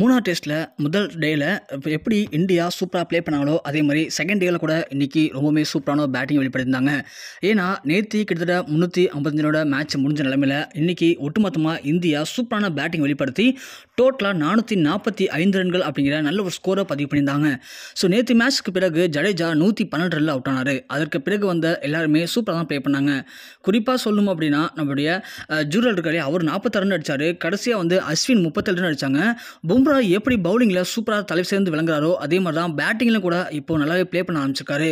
மூணாவது டெஸ்ட்டில் முதல் டேயில் இப்போ எப்படி இந்தியா சூப்பராக ப்ளே பண்ணாங்களோ அதே மாதிரி செகண்ட் டேயில் கூட இன்றைக்கி ரொம்பவுமே சூப்பரான பேட்டிங் வெளிப்படுத்தியிருந்தாங்க ஏன்னா நேற்று கிட்டத்தட்ட முந்நூற்றி ஐம்பத்தஞ்சோட மேட்ச் முடிஞ்ச நிலமையில் இன்றைக்கி ஒட்டுமொத்தமாக இந்தியா சூப்பரான பேட்டிங் வெளிப்படுத்தி டோட்டலாக நானூற்றி நாற்பத்தி ஐந்து ரன்கள் அப்படிங்கிற நல்ல ஒரு ஸ்கோரை பதிவு பண்ணியிருந்தாங்க ஸோ நேற்று மேட்ச்க்கு பிறகு ஜடேஜா நூற்றி பன்னெண்டு ரன்னில் அவுட் ஆனார் அதற்கு பிறகு வந்த எல்லாருமே சூப்பராக தான் ப்ளே பண்ணாங்க குறிப்பாக சொல்லணும் அப்படின்னா நம்மளுடைய ஜூரல் இருக்காரு அவர் நாற்பத்தாறு ரன் அடித்தார் கடைசியாக வந்து அஸ்வின் முப்பத்தேழு ரன் அடித்தாங்க பும் பும்ரா எப்படி பவுலிங்கில் சூப்பராக தலை சேர்ந்து விளங்குறாரோ அதே மாதிரி தான் பேட்டிங்கில் கூட இப்போ நல்லாவே ப்ளே பண்ண ஆரம்பிச்சிருக்காரு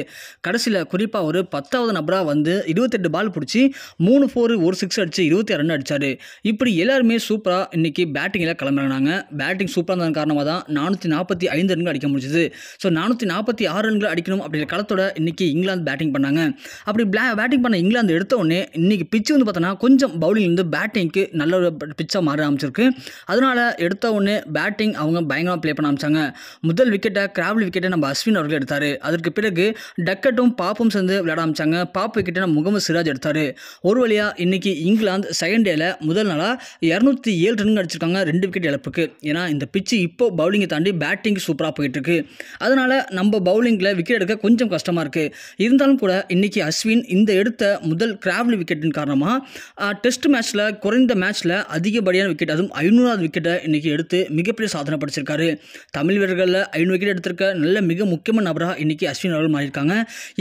கடைசியில் குறிப்பாக ஒரு பத்தாவது நபராக வந்து இருபத்தெட்டு பால் பிடிச்சி மூணு ஃபோர் ஒரு சிக்ஸ் அடித்து இருபத்தி ரன் அடித்தார் இப்படி எல்லாருமே சூப்பராக இன்றைக்கி பேட்டிங்கில் கிளம்புறாங்க பேட்டிங் சூப்பராக இருந்ததன் காரணமாக தான் நானூற்றி நாற்பத்தி ஐந்து ரன்கள் அடிக்க முடிஞ்சது ஸோ நானூற்றி நாற்பத்தி ஆறு ரன்கள் அடிக்கணும் அப்படிங்கிற களத்தோட இன்றைக்கி இங்கிலாந்து பேட்டிங் பண்ணாங்க அப்படி பேட்டிங் பண்ண இங்கிலாந்து எடுத்த உடனே இன்றைக்கி பிச்சு வந்து பார்த்தோன்னா கொஞ்சம் பவுலிங் வந்து பேட்டிங்க்கு நல்ல ஒரு பிச்சாக மாற ஆரம்பிச்சிருக்கு அதனால் எடுத்த உடனே பேட்டிங் பேட்டிங் அவங்க பயங்கரமாக ப்ளே பண்ண ஆரம்பிச்சாங்க முதல் விக்கெட்டை கிராவல் விக்கெட்டை நம்ம அஸ்வின் அவர்கள் எடுத்தார் அதற்கு பிறகு டக்கட்டும் பாப்பும் சேர்ந்து விளையாட ஆரம்பிச்சாங்க பாப் விக்கெட்டை நம்ம முகமது சிராஜ் எடுத்தார் ஒரு வழியாக இன்றைக்கி இங்கிலாந்து செகண்ட் டேல முதல் நாளாக இரநூத்தி ஏழு ரன் அடிச்சிருக்காங்க ரெண்டு விக்கெட் இழப்புக்கு ஏன்னா இந்த பிச்சு இப்போ பவுலிங்கை தாண்டி பேட்டிங் சூப்பராக போயிட்டுருக்கு அதனால் நம்ம பவுலிங்கில் விக்கெட் எடுக்க கொஞ்சம் கஷ்டமாக இருக்குது இருந்தாலும் கூட இன்றைக்கி அஸ்வின் இந்த எடுத்த முதல் கிராவல் விக்கெட்டின் காரணமாக டெஸ்ட் மேட்ச்சில் குறைந்த மேட்ச்சில் அதிகப்படியான விக்கெட் அதுவும் ஐநூறாவது விக்கெட்டை இன்றைக்கி எடுத்து மிகப்பெரிய மிகப்பெரிய சாதனை படிச்சிருக்காரு தமிழ் வீரர்களில் ஐநூறு விக்கெட் எடுத்திருக்க நல்ல மிக முக்கியமான நபராக இன்னைக்கு அஸ்வின் அவர்கள் மாறியிருக்காங்க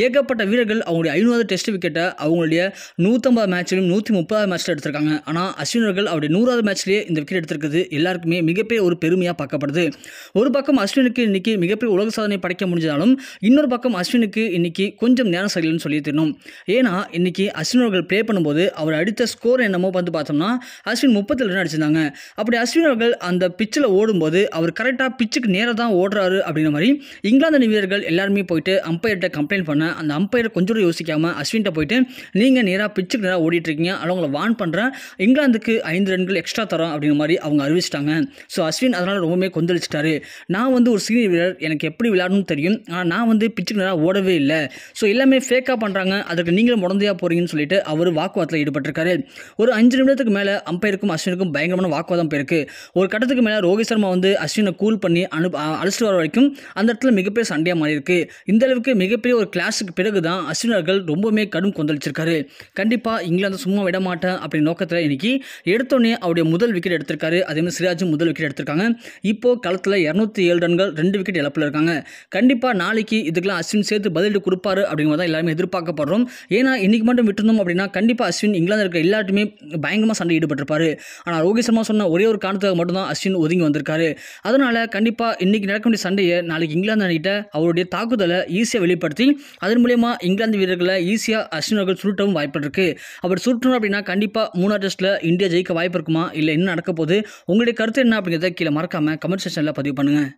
ஏகப்பட்ட வீரர்கள் அவங்களுடைய ஐநூறு டெஸ்ட் விக்கெட்டை அவங்களுடைய நூற்றம்பது மேட்ச்லையும் நூற்றி முப்பதாவது மேட்ச்சில் எடுத்திருக்காங்க ஆனால் அஸ்வின் அவர்கள் அவருடைய நூறாவது மேட்ச்லேயே இந்த விக்கெட் எடுத்திருக்கிறது எல்லாருக்குமே மிகப்பெரிய ஒரு பெருமையாக பார்க்கப்படுது ஒரு பக்கம் அஸ்வினுக்கு இன்னைக்கு மிகப்பெரிய உலக சாதனை படைக்க முடிஞ்சாலும் இன்னொரு பக்கம் அஸ்வினுக்கு இன்னைக்கு கொஞ்சம் நேரம் சரியில்லைன்னு சொல்லி தரணும் ஏன்னா இன்னைக்கு அஸ்வின் அவர்கள் ப்ளே பண்ணும்போது அவர் அடித்த ஸ்கோர் என்னமோ வந்து பார்த்தோம்னா அஸ்வின் முப்பத்தில் ரன் அடிச்சிருந்தாங்க அப்படி அஸ்வின் அவர்கள் அந்த பிச்சில் ஓடு ஓடும்போது அவர் கரெக்டாக பிச்சுக்கு நேராக தான் ஓடுறாரு அப்படின்ற மாதிரி இங்கிலாந்து அணி வீரர்கள் எல்லாருமே போயிட்டு அம்பையர்கிட்ட கம்ப்ளைண்ட் பண்ண அந்த அம்பையர் கொஞ்சம் யோசிக்காமல் அஸ்வின்கிட்ட போயிட்டு நீங்கள் நேராக பிச்சுக்கு நேராக ஓடிட்டுருக்கீங்க ஆனால் உங்களை வான் பண்ணுறேன் இங்கிலாந்துக்கு ஐந்து ரன்கள் எக்ஸ்ட்ரா தரோம் அப்படிங்கிற மாதிரி அவங்க அறிவிச்சிட்டாங்க ஸோ அஸ்வின் அதனால் ரொம்பவுமே கொந்தளிச்சிட்டாரு நான் வந்து ஒரு சீனியர் வீரர் எனக்கு எப்படி விளையாடணும்னு தெரியும் ஆனால் நான் வந்து பிச்சுக்கு நேராக ஓடவே இல்லை ஸோ எல்லாமே ஃபேக்காக பண்ணுறாங்க அதற்கு நீங்களும் உடந்தையாக போகிறீங்கன்னு சொல்லிட்டு அவர் வாக்குவாதத்தில் ஈடுபட்டிருக்காரு ஒரு அஞ்சு நிமிடத்துக்கு மேலே அம்பையருக்கும் அஸ்வினுக்கும் பயங்கரமான வாக்குவாதம் போயிருக்கு ஒரு கட்டத்துக்கு மேலே ரோஹித் சர்மா நம்ம வந்து அஸ்வினை கூல் பண்ணி அனு அழைச்சிட்டு வர வரைக்கும் அந்த இடத்துல மிகப்பெரிய சண்டையாக மாறி இருக்கு இந்த அளவுக்கு மிகப்பெரிய ஒரு கிளாஸுக்கு பிறகு தான் அஸ்வினர்கள் ரொம்பவுமே கடும் கொந்தளிச்சிருக்காரு கண்டிப்பாக இங்கிலாந்து சும்மா விட மாட்டேன் அப்படின்னு நோக்கத்தில் இன்னைக்கு எடுத்தோடனே அவருடைய முதல் விக்கெட் எடுத்திருக்காரு அதே மாதிரி சிராஜும் முதல் விக்கெட் எடுத்திருக்காங்க இப்போ களத்தில் இரநூத்தி ஏழு ரன்கள் ரெண்டு விக்கெட் இழப்பில் இருக்காங்க கண்டிப்பாக நாளைக்கு இதுக்கெல்லாம் அஸ்வின் சேர்த்து பதிலடி கொடுப்பாரு அப்படிங்கிறத தான் எல்லாருமே எதிர்பார்க்கப்படுறோம் ஏன்னா இன்னைக்கு மட்டும் விட்டுருந்தோம் அப்படின்னா கண்டிப்பாக அஸ்வின் இங்கிலாந்து இருக்க எல்லாருமே பயங்கரமாக சண்டை ஈடுபட்டிருப்பாரு ஆனால் ரோஹித் சர்மா சொன்ன ஒரே ஒரு காரணத்துக்காக மட்டும்தான் அஸ்வின் ஒதுங்கி வந்திருக்காரு இருக்காரு அதனால் கண்டிப்பாக இன்றைக்கி நடக்க வேண்டிய சண்டையை நாளைக்கு இங்கிலாந்து அணிகிட்ட அவருடைய தாக்குதலை ஈஸியாக வெளிப்படுத்தி அதன் மூலயமா இங்கிலாந்து வீரர்களை ஈஸியாக அஸ்வினர்கள் சுருட்டவும் வாய்ப்பு இருக்குது அவர் சுருட்டணும் அப்படின்னா கண்டிப்பாக மூணா டெஸ்ட்டில் இந்தியா ஜெயிக்க வாய்ப்பு இருக்குமா இல்லை என்ன நடக்க போகுது உங்களுடைய கருத்து என்ன அப்படிங்கிறத கீழே மறக்காமல் கமெண்ட் செக்ஷனில் பதிவு பண்ணுங்கள்